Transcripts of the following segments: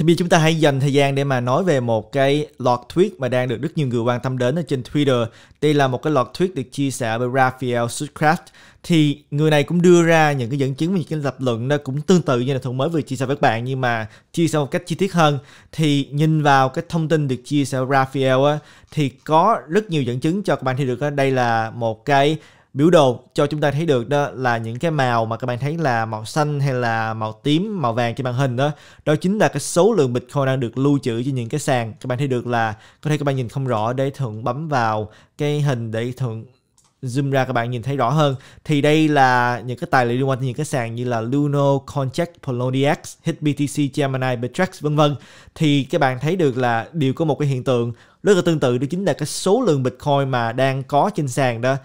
Thì bây chúng ta hãy dành thời gian để mà nói về một cái lọt tweet mà đang được rất nhiều người quan tâm đến ở trên Twitter. Đây là một cái lọt tweet được chia sẻ bởi Raphael Sutcraft. Thì người này cũng đưa ra những cái dẫn chứng và những cái lập luận nó cũng tương tự như là thuận mới vừa chia sẻ với các bạn nhưng mà chia sẻ một cách chi tiết hơn. Thì nhìn vào cái thông tin được chia sẻ Raphael á, thì có rất nhiều dẫn chứng cho các bạn thấy được á. đây là một cái biểu đồ cho chúng ta thấy được đó là những cái màu mà các bạn thấy là màu xanh hay là màu tím, màu vàng trên màn hình đó. Đó chính là cái số lượng Bitcoin đang được lưu trữ trên những cái sàn. Các bạn thấy được là có thể các bạn nhìn không rõ để thường bấm vào cái hình để thường zoom ra các bạn nhìn thấy rõ hơn thì đây là những cái tài liệu liên quan tới những cái sàn như là Luno, Contract, Poloniex, HitBTC, Gemini, Bittrex vân vân thì các bạn thấy được là đều có một cái hiện tượng rất là tương tự đó chính là cái số lượng Bitcoin mà đang có trên sàn đó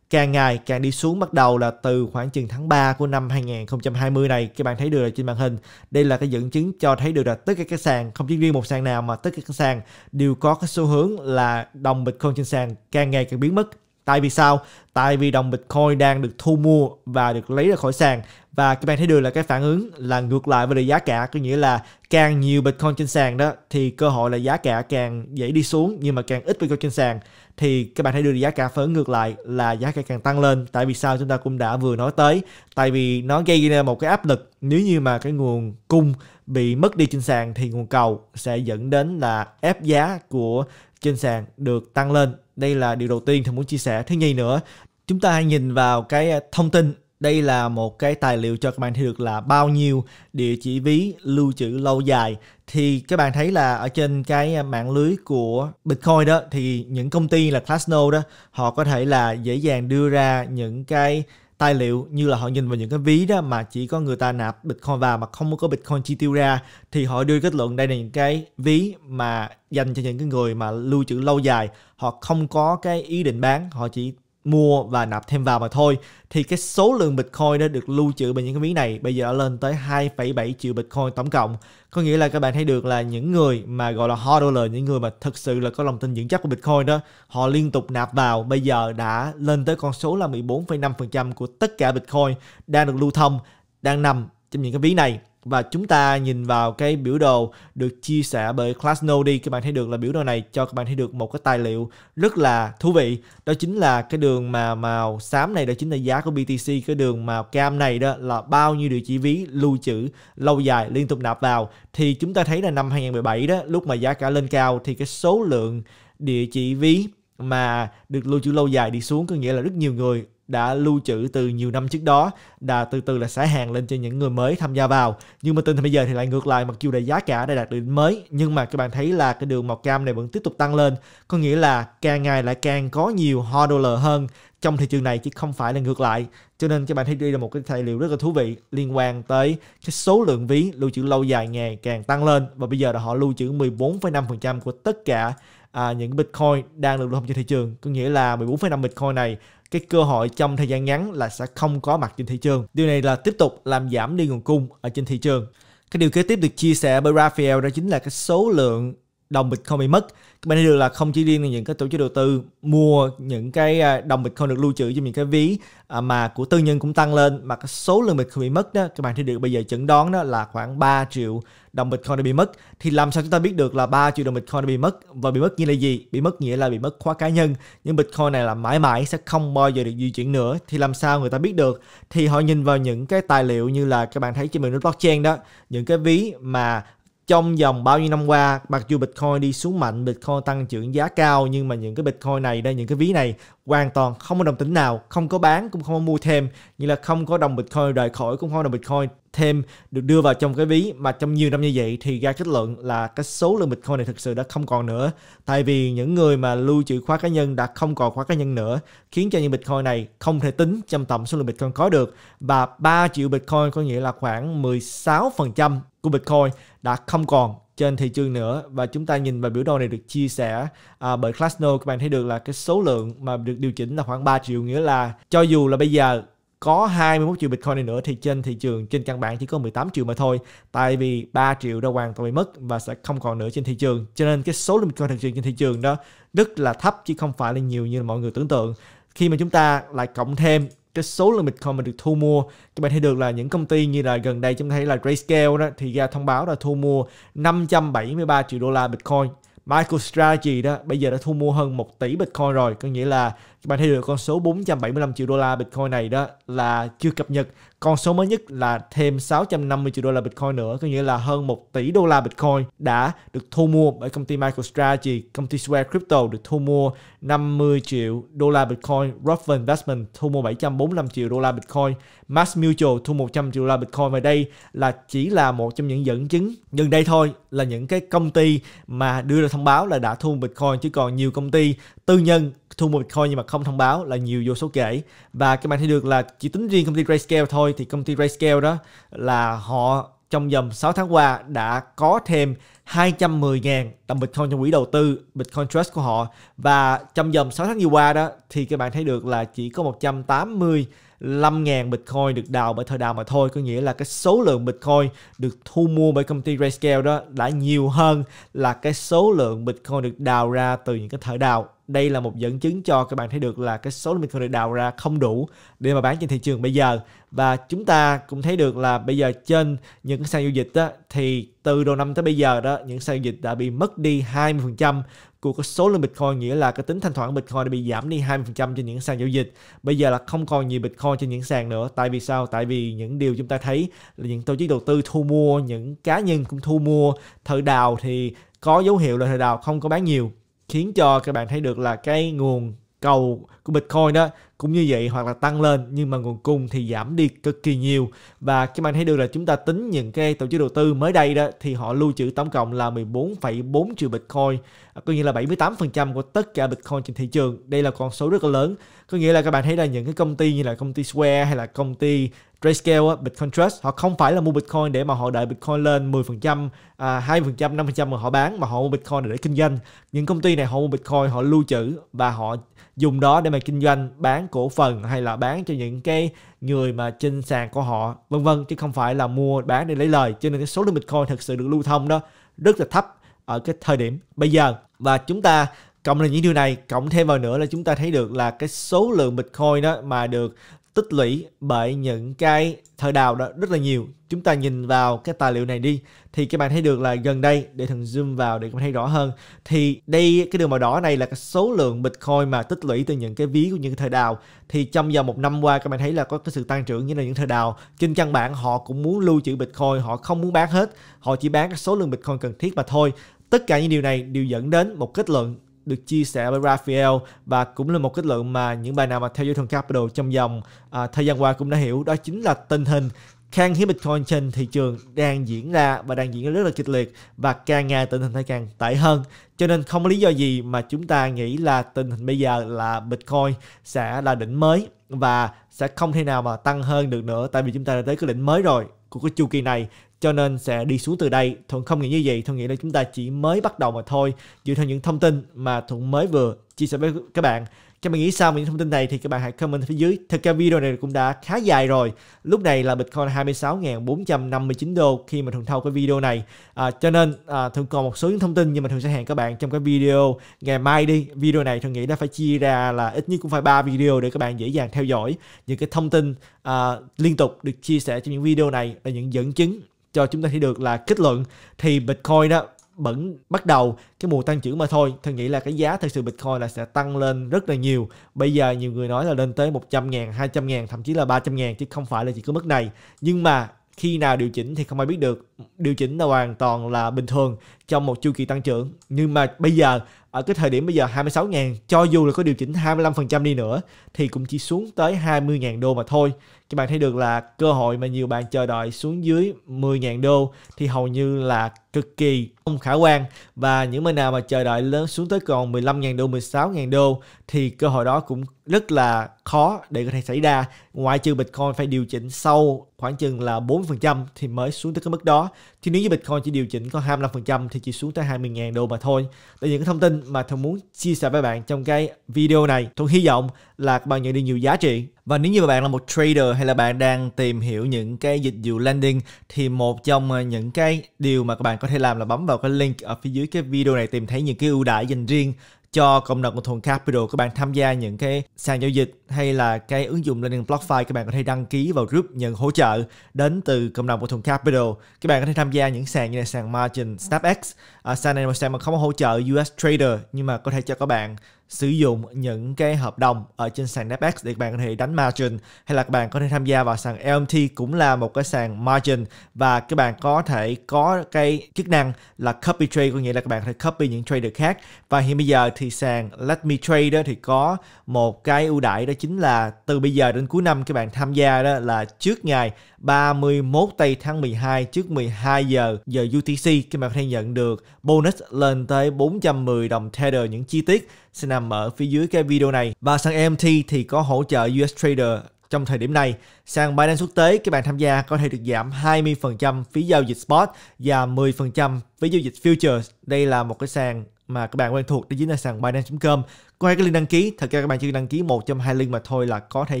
càng ngày càng đi xuống bắt đầu là từ khoảng chừng tháng 3 của năm 2020 này các bạn thấy được trên màn hình đây là cái dẫn chứng cho thấy được là tất cả các sàn không chỉ riêng một sàn nào mà tất cả các sàn đều có cái xu hướng là đồng bịch không trên sàn càng ngày càng biến mất Tại vì sao? Tại vì đồng Bitcoin đang được thu mua và được lấy ra khỏi sàn và các bạn thấy được là cái phản ứng là ngược lại với giá cả có nghĩa là càng nhiều Bitcoin trên sàn đó thì cơ hội là giá cả càng dễ đi xuống nhưng mà càng ít Bitcoin trên sàn thì các bạn thấy được giá cả phản ứng ngược lại là giá cả càng tăng lên tại vì sao chúng ta cũng đã vừa nói tới tại vì nó gây ra một cái áp lực nếu như mà cái nguồn cung bị mất đi trên sàn thì nguồn cầu sẽ dẫn đến là ép giá của trên sàn được tăng lên. Đây là điều đầu tiên thầy muốn chia sẻ. Thứ nhì nữa, chúng ta hãy nhìn vào cái à, thông tin đây là một cái tài liệu cho các bạn thấy được là bao nhiêu địa chỉ ví lưu trữ lâu dài thì các bạn thấy là ở trên cái à, mạng lưới của Bitcoin đó thì những công ty là Classnode đó họ có thể là dễ dàng đưa ra những cái tài liệu như là họ nhìn vào những cái ví đó mà chỉ có người ta nạp Bitcoin vào mà không có Bitcoin chi tiêu ra thì họ đưa kết luận đây là những cái ví mà dành cho những cái người mà lưu trữ lâu dài họ không có cái ý định bán họ chỉ mua và nạp thêm vào mà thôi thì cái số lượng Bitcoin đó được lưu trữ bởi những cái ví này bây giờ đã lên tới 2,7 triệu Bitcoin tổng cộng có nghĩa là các bạn thấy được là những người mà gọi là hodler những người mà thực sự là có lòng tin vững chắc của Bitcoin đó họ liên tục nạp vào bây giờ đã lên tới con số là 14,5% của tất cả Bitcoin đang được lưu thông đang nằm trong những cái ví này và chúng ta nhìn vào cái biểu đồ được chia sẻ bởi Glassnode đi các bạn thấy được là biểu đồ này cho các bạn thấy được một cái tài liệu rất là thú vị đó chính là cái đường mà màu xám này đó chính là giá của BTC cái đường màu cam này đó là bao nhiêu địa chỉ ví lưu trữ lâu dài liên tục nạp vào thì chúng ta thấy là năm 2017 đó lúc mà giá cả lên cao thì cái số lượng địa chỉ ví mà được lưu trữ lâu dài đi xuống có nghĩa là rất nhiều người đã lưu trữ từ nhiều năm trước đó đã từ từ là xả hàng lên cho những người mới tham gia vào nhưng mà tình thì bây giờ thì lại ngược lại mặc dù là giá cả đã đạt đỉnh mới nhưng mà các bạn thấy là cái đường màu cam này vẫn tiếp tục tăng lên có nghĩa là càng ngày lại càng có nhiều hodler hơn trong thị trường này chứ không phải là ngược lại cho nên các bạn thấy đây là một cái tài liệu rất là thú vị liên quan tới cái số lượng ví lưu trữ lâu dài ngày càng tăng lên và bây giờ là họ lưu trữ 14,5% của tất cả à, những Bitcoin đang được lưu thông trên thị trường. Có nghĩa là 14,5 Bitcoin này cái cơ hội trong thời gian ngắn là sẽ không có mặt trên thị trường. Điều này là tiếp tục làm giảm đi nguồn cung ở trên thị trường. Cái điều kế tiếp được chia sẻ bởi Raphael đó chính là cái số lượng đồng Bitcoin bị mất bên đây được là không chỉ riêng là những cái tổ chức đầu tư mua những cái à, đồng Bitcoin được lưu trữ cho những cái ví à, mà của tư nhân cũng tăng lên mà cái số lượng Bitcoin bị mất đó các bạn thấy được bây giờ chẩn đoán đó là khoảng 3 triệu đồng Bitcoin đã bị mất thì làm sao chúng ta biết được là 3 triệu đồng Bitcoin đã bị mất và bị mất nghĩa là gì bị mất nghĩa là bị mất khóa cá nhân nhưng Bitcoin này là mãi mãi sẽ không bao giờ được di chuyển nữa thì làm sao người ta biết được thì họ nhìn vào những cái tài liệu như là các bạn thấy trên mình blockchain đó những cái ví mà trong vòng bao nhiêu năm qua mặc dù Bitcoin đi xuống mạnh Bitcoin tăng trưởng giá cao nhưng mà những cái Bitcoin này đây những cái ví này hoàn toàn không có đồng tính nào không có bán cũng không có mua thêm như là không có đồng bitcoin rời khỏi cũng không có đồng bitcoin thêm được đưa vào trong cái ví mà trong nhiều năm như vậy thì ra kết luận là cái số lượng bitcoin này thực sự đã không còn nữa tại vì những người mà lưu trữ khóa cá nhân đã không còn khóa cá nhân nữa khiến cho những bitcoin này không thể tính trong tổng số lượng bitcoin có được và 3 triệu bitcoin có nghĩa là khoảng 16% của bitcoin đã không còn trên thị trường nữa và chúng ta nhìn vào biểu đồ này được chia sẻ à, bởi classno các bạn thấy được là cái số lượng mà được điều chỉnh là khoảng 3 triệu nghĩa là cho dù là bây giờ có 21 triệu Bitcoin này nữa thì trên thị trường trên căn bản chỉ có 18 triệu mà thôi tại vì 3 triệu đã hoàn toàn bị mất và sẽ không còn nữa trên thị trường cho nên cái số lượng Bitcoin thực sự trên thị trường đó rất là thấp chứ không phải là nhiều như mọi người tưởng tượng khi mà chúng ta lại cộng thêm cái số lượng bitcoin mà được thu mua các bạn thấy được là những công ty như là gần đây chúng ta thấy là Grayscale đó thì ra thông báo là thu mua 573 triệu đô la Bitcoin MicroStrategy đó bây giờ đã thu mua hơn 1 tỷ Bitcoin rồi có nghĩa là các bạn thấy được con số 475 triệu đô la Bitcoin này đó là chưa cập nhật con số mới nhất là thêm 650 triệu đô la Bitcoin nữa, có nghĩa là hơn 1 tỷ đô la Bitcoin đã được thu mua bởi công ty MicroStrategy, công ty Square Crypto được thu mua 50 triệu đô la Bitcoin, Rothschild Investment thu mua 745 triệu đô la Bitcoin, mass Mutual thu 100 triệu đô la Bitcoin và đây là chỉ là một trong những dẫn chứng. Nhưng đây thôi là những cái công ty mà đưa ra thông báo là đã thu Bitcoin chứ còn nhiều công ty tư nhân thu mua Bitcoin nhưng mà không thông báo là nhiều vô số kể và các bạn thấy được là chỉ tính riêng công ty Grayscale thôi thì công ty Grayscale đó là họ trong vòng 6 tháng qua đã có thêm 210.000 đồng Bitcoin trong quỹ đầu tư Bitcoin Trust của họ và trong vòng 6 tháng vừa qua đó thì các bạn thấy được là chỉ có 180 5.000 Bitcoin được đào bởi thời đào mà thôi có nghĩa là cái số lượng Bitcoin được thu mua bởi công ty RayScale đó đã nhiều hơn là cái số lượng Bitcoin được đào ra từ những cái thời đào đây là một dẫn chứng cho các bạn thấy được là cái số lượng Bitcoin được đào ra không đủ để mà bán trên thị trường bây giờ và chúng ta cũng thấy được là bây giờ trên những cái sàn giao dịch đó, thì từ đầu năm tới bây giờ đó những sàn giao dịch đã bị mất đi 20% của cái số lượng Bitcoin nghĩa là cái tính thanh khoản của Bitcoin đã bị giảm đi 20% trên những sàn giao dịch. Bây giờ là không còn nhiều Bitcoin trên những sàn nữa. Tại vì sao? Tại vì những điều chúng ta thấy là những tổ chức đầu tư thu mua, những cá nhân cũng thu mua. Thợ đào thì có dấu hiệu là thợ đào không có bán nhiều khiến cho các bạn thấy được là cái nguồn cầu của Bitcoin đó cũng như vậy hoặc là tăng lên nhưng mà nguồn cung thì giảm đi cực kỳ nhiều và các bạn thấy được là chúng ta tính những cái tổ chức đầu tư mới đây đó thì họ lưu trữ tổng cộng là 14,4 triệu Bitcoin à, có nghĩa là 78% của tất cả Bitcoin trên thị trường đây là con số rất là lớn có nghĩa là các bạn thấy là những cái công ty như là công ty Square hay là công ty Grayscale, á, Bitcoin Trust họ không phải là mua Bitcoin để mà họ đợi Bitcoin lên 10%, 2%, 5% mà họ bán mà họ mua Bitcoin để, để kinh doanh. Những công ty này họ mua Bitcoin, họ lưu trữ và họ dùng đó để mà kinh doanh, bán cổ phần hay là bán cho những cái người mà trên sàn của họ, vân vân chứ không phải là mua bán để lấy lời. Cho nên cái số lượng Bitcoin thực sự được lưu thông đó rất là thấp ở cái thời điểm bây giờ và chúng ta cộng lên những điều này cộng thêm vào nữa là chúng ta thấy được là cái số lượng bitcoin đó mà được tích lũy bởi những cái thời đào đó rất là nhiều chúng ta nhìn vào cái tài liệu này đi thì các bạn thấy được là gần đây để thằng zoom vào để các bạn thấy rõ hơn thì đây cái đường màu đỏ này là cái số lượng bitcoin mà tích lũy từ những cái ví của những cái thời đào thì trong vòng một năm qua các bạn thấy là có cái sự tăng trưởng như là những thời đào trên căn bản họ cũng muốn lưu trữ bitcoin họ không muốn bán hết họ chỉ bán cái số lượng bitcoin cần thiết mà thôi tất cả những điều này đều dẫn đến một kết luận được chia sẻ bởi Raphael và cũng là một kết luận mà những bài nào mà theo dõi thần Capital trong vòng à, thời gian qua cũng đã hiểu đó chính là tình hình khan hiếm Bitcoin trên thị trường đang diễn ra và đang diễn ra rất là kịch liệt và càng ngày tình hình thấy càng tệ hơn. Cho nên không có lý do gì mà chúng ta nghĩ là tình hình bây giờ là Bitcoin sẽ là đỉnh mới và sẽ không thể nào mà tăng hơn được nữa tại vì chúng ta đã tới cái đỉnh mới rồi của cái chu kỳ này cho nên sẽ đi xuống từ đây thuận không nghĩ như vậy thuận nghĩ là chúng ta chỉ mới bắt đầu mà thôi dựa theo những thông tin mà thuận mới vừa chia sẻ với các bạn các bạn nghĩ sao về những thông tin này thì các bạn hãy comment phía dưới. Thật ra video này cũng đã khá dài rồi. Lúc này là Bitcoin 26.459 đô khi mà Thường thâu cái video này. À, cho nên à, Thường còn một số những thông tin nhưng mà Thường sẽ hẹn các bạn trong cái video ngày mai đi. Video này Thường nghĩ đã phải chia ra là ít nhất cũng phải 3 video để các bạn dễ dàng theo dõi những cái thông tin à, liên tục được chia sẻ trong những video này là những dẫn chứng cho chúng ta thấy được là kết luận thì Bitcoin đó vẫn bắt đầu cái mùa tăng trưởng mà thôi. Tôi nghĩ là cái giá thực sự Bitcoin là sẽ tăng lên rất là nhiều. Bây giờ nhiều người nói là lên tới 100 ngàn, 200 ngàn, thậm chí là 300 ngàn chứ không phải là chỉ có mức này. Nhưng mà khi nào điều chỉnh thì không ai biết được điều chỉnh là hoàn toàn là bình thường trong một chu kỳ tăng trưởng. Nhưng mà bây giờ ở cái thời điểm bây giờ 26.000 cho dù là có điều chỉnh 25% đi nữa thì cũng chỉ xuống tới 20.000 đô mà thôi. Các bạn thấy được là cơ hội mà nhiều bạn chờ đợi xuống dưới 10.000 đô thì hầu như là cực kỳ không khả quan và những bên nào mà chờ đợi lớn xuống tới còn 15.000 đô, 16.000 đô thì cơ hội đó cũng rất là khó để có thể xảy ra. Ngoại trừ Bitcoin phải điều chỉnh sâu khoảng chừng là 4% thì mới xuống tới cái mức đó thì nếu như Bitcoin chỉ điều chỉnh có 25% thì chỉ xuống tới 20.000 đô mà thôi. Đây là những thông tin mà Thuận muốn chia sẻ với bạn trong cái video này. Thuận hy vọng là các bạn nhận được nhiều giá trị. Và nếu như bạn là một trader hay là bạn đang tìm hiểu những cái dịch vụ landing thì một trong ờ, những cái điều mà các bạn có thể làm là bấm vào cái link ở phía dưới cái video này tìm thấy những cái ưu đãi dành riêng cho cộng đồng của Thuần Capital các bạn tham gia những cái sàn giao dịch hay là cái ứng dụng Learning BlockFi các bạn có thể đăng ký vào group nhận hỗ trợ đến từ cộng đồng của Thuần Capital các bạn có thể tham gia những sàn như là sàn Margin, SnapX à, sàn này là sàn mà không có hỗ trợ US Trader nhưng mà có thể cho các bạn sử dụng những cái hợp đồng ở trên sàn SnapX để các bạn có thể đánh margin hay là các bạn có thể tham gia vào sàn LMT cũng là một cái sàn margin và các bạn có thể có cái chức năng là copy trade có nghĩa là các bạn có thể copy những trader khác và hiện bây giờ thì thì sàn Let Me Trade đó thì có một cái ưu đãi đó chính là từ bây giờ đến cuối năm các bạn tham gia đó là trước ngày 31 tây tháng 12 trước 12 giờ giờ UTC các bạn có thể nhận được bonus lên tới 410 đồng Tether những chi tiết sẽ nằm ở phía dưới cái video này và sàn e MT thì có hỗ trợ US Trader trong thời điểm này. Sàn Binance quốc tế, các bạn tham gia có thể được giảm 20% phí giao dịch spot và 10% phí giao dịch futures. Đây là một cái sàn mà các bạn quen thuộc đó chính là sàn Binance.com qua cái link đăng ký thật ra các bạn chỉ đăng ký một trong hai link mà thôi là có thể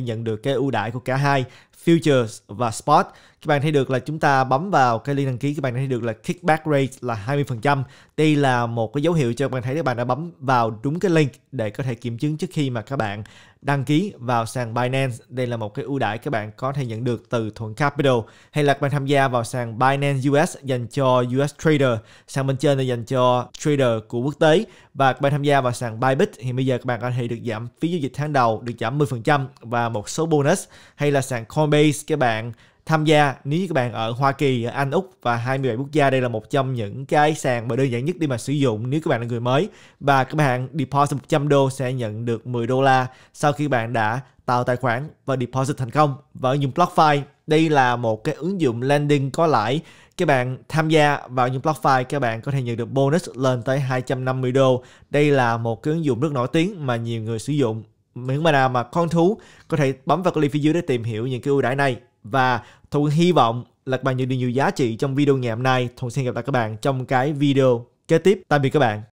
nhận được cái ưu đãi của cả hai futures và spot các bạn thấy được là chúng ta bấm vào cái link đăng ký các bạn thấy được là kickback rate là 20% đây là một cái dấu hiệu cho các bạn thấy các bạn đã bấm vào đúng cái link để có thể kiểm chứng trước khi mà các bạn đăng ký vào sàn Binance. Đây là một cái ưu đãi các bạn có thể nhận được từ Thuận Capital hay là các bạn tham gia vào sàn Binance US dành cho US Trader. Sàn bên trên là dành cho trader của quốc tế và các bạn tham gia vào sàn Bybit thì bây giờ các bạn có thể được giảm phí giao dịch tháng đầu được giảm 10% và một số bonus hay là sàn Coinbase các bạn tham gia nếu như các bạn ở Hoa Kỳ, ở Anh, Úc và 27 quốc gia đây là một trong những cái sàn mà đơn giản nhất để mà sử dụng nếu các bạn là người mới và các bạn deposit 100 đô sẽ nhận được 10 đô la sau khi bạn đã tạo tài khoản và deposit thành công và ứng dụng BlockFi đây là một cái ứng dụng lending có lãi các bạn tham gia vào những BlockFi các bạn có thể nhận được bonus lên tới 250 đô đây là một cái ứng dụng rất nổi tiếng mà nhiều người sử dụng những mà nào mà con thú có thể bấm vào cái link phía dưới để tìm hiểu những cái ưu đãi này và Thuận hy vọng là các bạn nhận được nhiều giá trị trong video ngày hôm nay. Thuận xin gặp lại các bạn trong cái video kế tiếp. Tạm biệt các bạn.